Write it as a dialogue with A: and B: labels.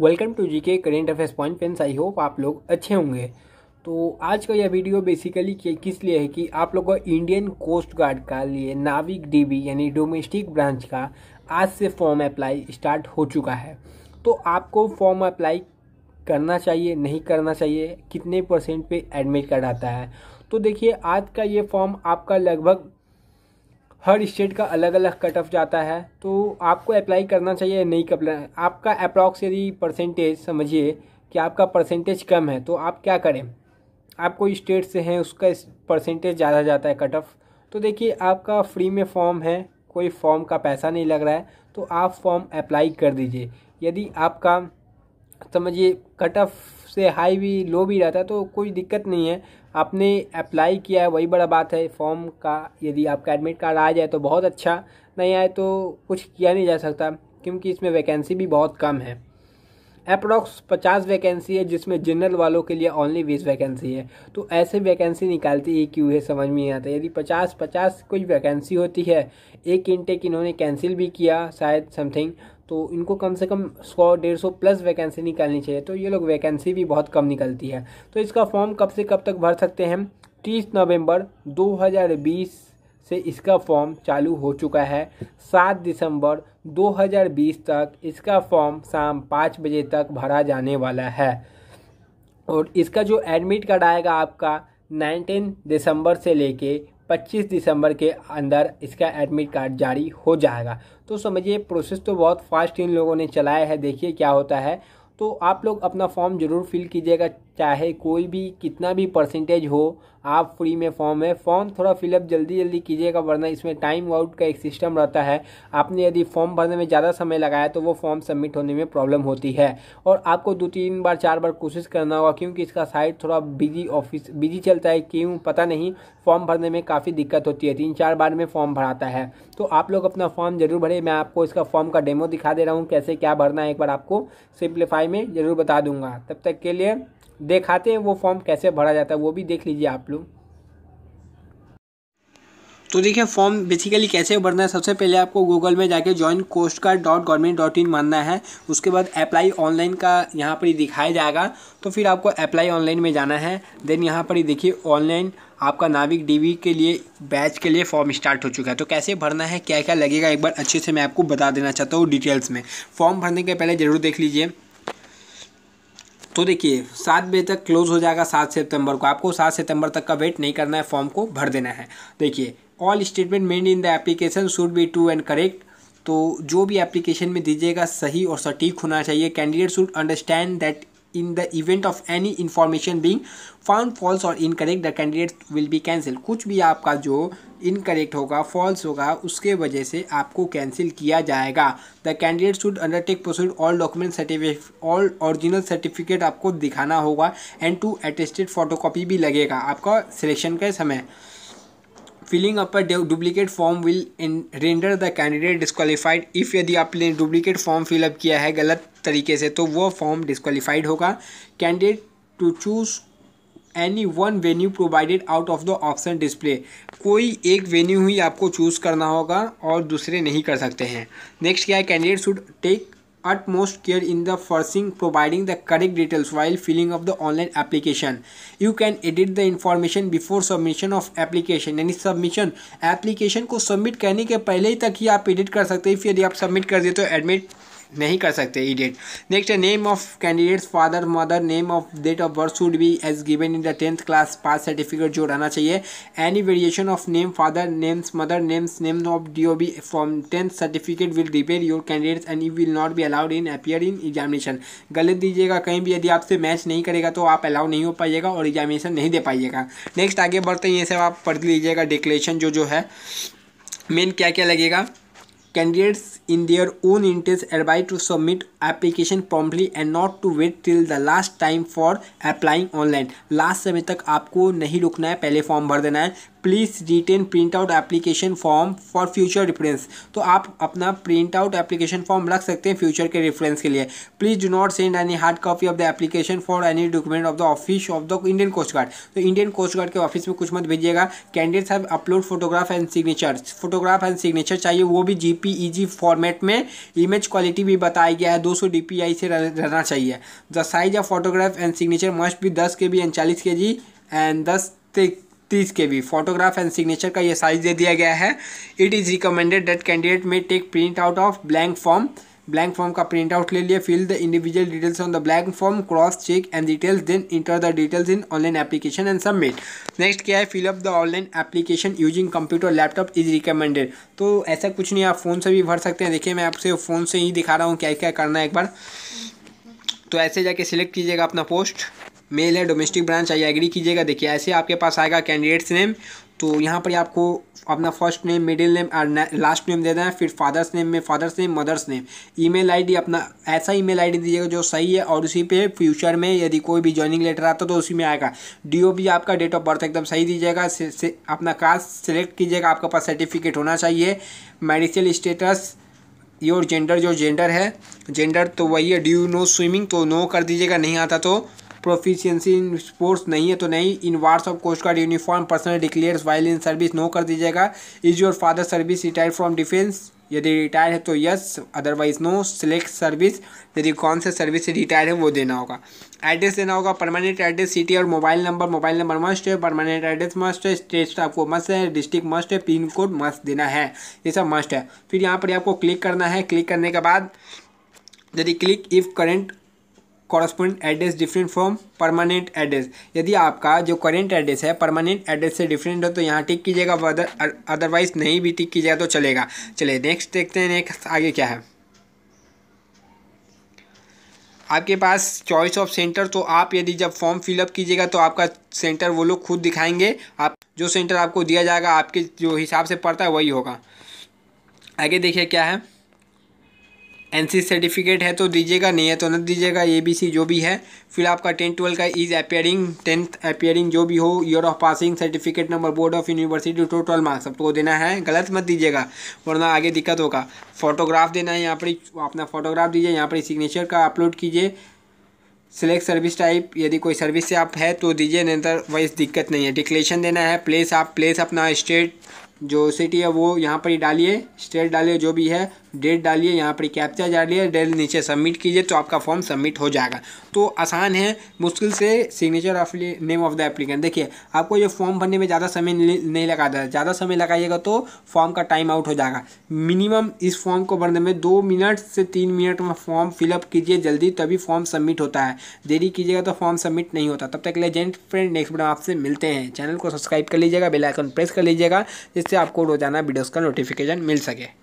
A: welcome to G K current affairs point friends I hope आप लोग अच्छे होंगे तो आज का यह वीडियो बेसिकली किस लिए है कि आप लोग इंडियन कोस्ट गार्ड का लिए नाविक डीबी यानी डोमेस्टिक ब्रांच का आज से फॉर्म अप्लाई स्टार्ट हो चुका है तो आपको फॉर्म अप्लाई करना चाहिए नहीं करना चाहिए कितने परसेंट पे एडमिट कराता है तो देखिए आज का ये फॉर्म आपका लगभग हर स्टेट का अलग अलग कट ऑफ जाता है तो आपको अप्लाई करना चाहिए नहीं कब आपका अप्रॉक्स यदि परसेंटेज समझिए कि आपका परसेंटेज कम है तो आप क्या करें आप कोई स्टेट से हैं उसका परसेंटेज ज़्यादा जाता है कट ऑफ तो देखिए आपका फ्री में फॉर्म है कोई फॉर्म का पैसा नहीं लग रहा है तो आप फॉर्म अप्लाई कर दीजिए यदि आपका समझिए कट ऑफ से हाई भी लो भी रहता है तो कोई दिक्कत नहीं है आपने अप्लाई किया है वही बड़ा बात है फॉर्म का यदि आपका एडमिट कार्ड आ जाए तो बहुत अच्छा नहीं आए तो कुछ किया नहीं जा सकता क्योंकि इसमें वैकेंसी भी बहुत कम है अप्रॉक्स पचास वैकेंसी है जिसमें जनरल वालों के लिए ओनली बीस वैकेंसी है तो ऐसे वैकेंसी निकालती है क्यों है समझ में नहीं आता यदि पचास पचास कोई वैकेंसी होती है एक इंटेक इन्होंने कैंसिल भी किया शायद समथिंग तो इनको कम से कम सौ डेढ़ सौ प्लस वैकेंसी निकालनी चाहिए तो ये लोग वैकेंसी भी बहुत कम निकलती है तो इसका फॉर्म कब से कब तक भर सकते हैं तीस नवंबर 2020 से इसका फॉर्म चालू हो चुका है सात दिसंबर 2020 तक इसका फॉर्म शाम पाँच बजे तक भरा जाने वाला है और इसका जो एडमिट कार्ड आएगा आपका 19 दिसंबर से लेके 25 दिसंबर के अंदर इसका एडमिट कार्ड जारी हो जाएगा तो समझिए प्रोसेस तो बहुत फास्ट इन लोगों ने चलाया है देखिए क्या होता है तो आप लोग अपना फॉर्म ज़रूर फिल कीजिएगा चाहे कोई भी कितना भी परसेंटेज हो आप फ्री में फॉर्म है फॉर्म थोड़ा फिलअप जल्दी जल्दी कीजिएगा वरना इसमें टाइम आउट का एक सिस्टम रहता है आपने यदि फॉर्म भरने में ज़्यादा समय लगाया तो वो फॉर्म सबमिट होने में प्रॉब्लम होती है और आपको दो तीन बार चार बार कोशिश करना होगा क्योंकि इसका साइट थोड़ा बिजी ऑफिस बिजी चलता है क्यों पता नहीं फॉर्म भरने में काफ़ी दिक्कत होती है तीन चार बार में फॉर्म भराता है तो आप लोग अपना फॉर्म जरूर भरें मैं आपको इसका फॉर्म का डेमो दिखा दे रहा हूँ कैसे क्या भरना है एक बार आपको सिंप्लीफाई में ज़रूर बता दूंगा तब तक के लिए दिखाते हैं वो फॉर्म कैसे भरा जाता है वो भी देख लीजिए आप लोग तो देखिए फॉर्म बेसिकली कैसे भरना है सबसे पहले आपको गूगल में जाके join coast guard dot government dot in मानना है उसके बाद अप्लाई ऑनलाइन का यहाँ पर ही दिखाया जाएगा तो फिर आपको अप्लाई ऑनलाइन में जाना है देन यहाँ पर ही देखिए ऑनलाइन आपका नाविक डीवी के लिए बैच के लिए फॉर्म स्टार्ट हो चुका है तो कैसे भरना है क्या क्या लगेगा एक बार अच्छे से मैं आपको बता देना चाहता हूँ डिटेल्स में फॉर्म भरने के पहले ज़रूर देख लीजिए तो देखिए सात बजे तक क्लोज हो जाएगा सात सितंबर को आपको सात सितंबर तक का वेट नहीं करना है फॉर्म को भर देना है देखिए all statement made in the application should be true and correct तो जो भी एप्लीकेशन में दीजिएगा सही और सटीक होना चाहिए candidate should understand that in the event of any information being found false और incorrect the candidate will be cancel कुछ भी आपका जो इनकरेक्ट होगा फॉल्स होगा उसके वजह से आपको कैंसिल किया जाएगा the candidate should undertake proceed all document certificate all original certificate आपको दिखाना होगा एंड टू अटेस्टेड फोटोकॉपी भी लगेगा आपका सिलेक्शन के समय filling up a duplicate form will render the candidate disqualified if यदि आपने डुप्लीकेट फॉर्म फिलअप किया है गलत तरीके से तो वो फॉर्म डिस्कवालीफाइड होगा candidate to choose any one venue provided out of the option display कोई एक वेन्यू ही आपको चूज़ करना होगा और दूसरे नहीं कर सकते हैं नेक्स्ट क्या है candidate should take utmost care in the forcing providing the correct details while filling up the online application you can edit the information before submission of application any submission application ko submit karne ke pehle hi tak hi aap edit kar sakte hain if you आप submit kar diye to admit नहीं कर सकते इडियट next है name of candidates father mother name of date of birth should be as given in the tenth class pass certificate जो रहना चाहिए any variation of name father names mother names name of D O B from tenth certificate will repair your candidates and you will not be allowed in appear in examination गलत दीजिएगा कहीं भी यदि आपसे match नहीं करेगा तो आप अलाउ नहीं हो पाइएगा और एग्जामिनेशन नहीं दे पाइएगा नेक्स्ट आगे बढ़ते हैं ये सब आप पढ़ लीजिएगा डिक्लेरेशन जो जो है मेन क्या क्या लगेगा candidates in their own interest advised to submit application promptly and not to wait till the last time for applying online last समय तक आपको नहीं रुकना है पहले form भर देना है please retain print out application form for future reference तो आप अपना प्रिंट आउट एप्लीकेशन फॉर्म रख सकते हैं फ्यूचर के रेफरेंस के लिए please do not send any hard copy of the application for any document of the office of the Indian coast guard तो इंडियन कोस्ट गार्ड के ऑफिस में कुछ मत भेजिएगा कैंडिडेट साहब upload photograph and signature photograph and signature चाहिए वो भी जी पी फॉर्मेट में इमेज क्वालिटी भी बताया गया है दो सौ से रहना चाहिए the size of photograph and signature must भी दस के बी एंड चालीस के जी एंड दस thick तीस के वी फोटोग्राफ एंड सिग्नेचर का ये साइज दे दिया गया है it is recommended that candidate में take print out of blank form blank form का प्रिंट आउट ले लिया fill the individual details on the blank form cross check and details then enter the details in online application and submit next क्या है fill up the online application using computer laptop is recommended तो ऐसा कुछ नहीं आप phone से भी भर सकते हैं देखिए मैं आपसे फ़ोन से ही दिखा रहा हूँ क्या क्या करना है एक बार तो ऐसे जाके सिलेक्ट कीजिएगा अपना पोस्ट मेल है डोमेस्टिक ब्रांच आइए एग्री कीजिएगा देखिए ऐसे आपके पास आएगा कैंडिडेट्स नेम तो यहाँ पर आपको अपना फर्स्ट नेम मिडिल नेम और लास्ट नेम दे देना फिर फादर्स नेम में father's name mother's name email ID अपना ऐसा ईमेल आईडी दीजिएगा जो सही है और उसी पे फ्यूचर में यदि कोई भी ज्वाइनिंग लेटर आता तो उसी में आएगा डीओबी आपका डेट ऑफ बर्थ एकदम सही दीजिएगा से, अपना कास्ट सेलेक्ट कीजिएगा आपके पास सर्टिफिकेट होना चाहिए मेडिकल स्टेटस योर जेंडर जो जेंडर है जेंडर तो वही है यू नो स्विमिंग तो नो कर दीजिएगा नहीं आता तो प्रोफिशिएंसी इन स्पोर्ट्स नहीं है तो नहीं in wars of coast guard uniform personnel declare while in service no कर दीजिएगा is your father service retire from defence यदि रिटायर है तो yes otherwise no select service यदि कौन से सर्विस से रिटायर है वो देना होगा एड्रेस देना होगा परमानेंट एड्रेस सिटी और mobile number mobile number must है परमानेंट एड्रेस मस्ट है स्टेट आपको मस्ट है डिस्ट्रिक्ट मस्ट है पिन कोड मस्ट देना है ये सब मस्ट है फिर यहाँ पर आपको क्लिक करना है क्लिक करने के बाद यदि click if current correspond address different from permanent address यदि आपका जो करेंट एड्रेस है परमानेंट एड्रेस से डिफरेंट हो तो यहाँ टिक कीजिएगा अदरवाइज नहीं भी टिक कीजिएगा तो चलेगा चलिए नेक्स्ट देखते हैं नेक्स्ट आगे क्या है आपके पास चॉइस ऑफ सेंटर तो आप यदि जब फॉर्म फिलअप कीजिएगा तो आपका सेंटर वो लोग खुद दिखाएंगे आप जो सेंटर आपको दिया जाएगा आपके जो हिसाब से पड़ता है वही होगा आगे देखिए क्या है एन सर्टिफिकेट है तो दीजिएगा नहीं है तो न दीजिएगा ए बी सी जो भी है फिर आपका टेंथ ट्वेल्थ का इज अपेयरिंग टेंथ अपेयरिंग जो भी हो year of passing certificate number board of university total marks आपको देना है गलत मत दीजिएगा वरना आगे दिक्कत होगा फोटोग्राफ देना है यहाँ पर अपना फोटोग्राफ दीजिए यहाँ पर सिग्नेचर का अपलोड कीजिए सिलेक्ट सर्विस टाइप यदि कोई सर्विस से आप है तो दीजिए नहीं तो वाइज दिक्कत नहीं है डिक्लेशन देना है प्लेस आप प्लेस अपना स्टेट जो सिटी है वो यहाँ पर ही डालिए स्टेट डालिए जो भी है डेट डालिए यहाँ पर कैप्चा डालिए डेट नीचे सबमिट कीजिए तो आपका फॉर्म सबमिट हो जाएगा तो आसान है मुश्किल से signature of name of the applicant देखिए आपको ये फॉर्म भरने में ज़्यादा समय नहीं लगाता ज़्यादा समय लगाइएगा तो फॉर्म का टाइम आउट हो जाएगा मिनिमम इस फॉर्म को भरने में दो मिनट से तीन मिनट में फॉर्म फिलअप कीजिए जल्दी तभी फॉर्म सबमिट होता है देरी कीजिएगा तो फॉर्म सबमिट नहीं होता तब तक ले जेंट फ्रेंड नेक्स्ट वीडियो आपसे मिलते हैं चैनल को सब्सक्राइब कर लीजिएगा बेलाइकन प्रेस कर लीजिएगा जिससे आपको रोजाना वीडियोज़ का नोटिफिकेशन मिल सके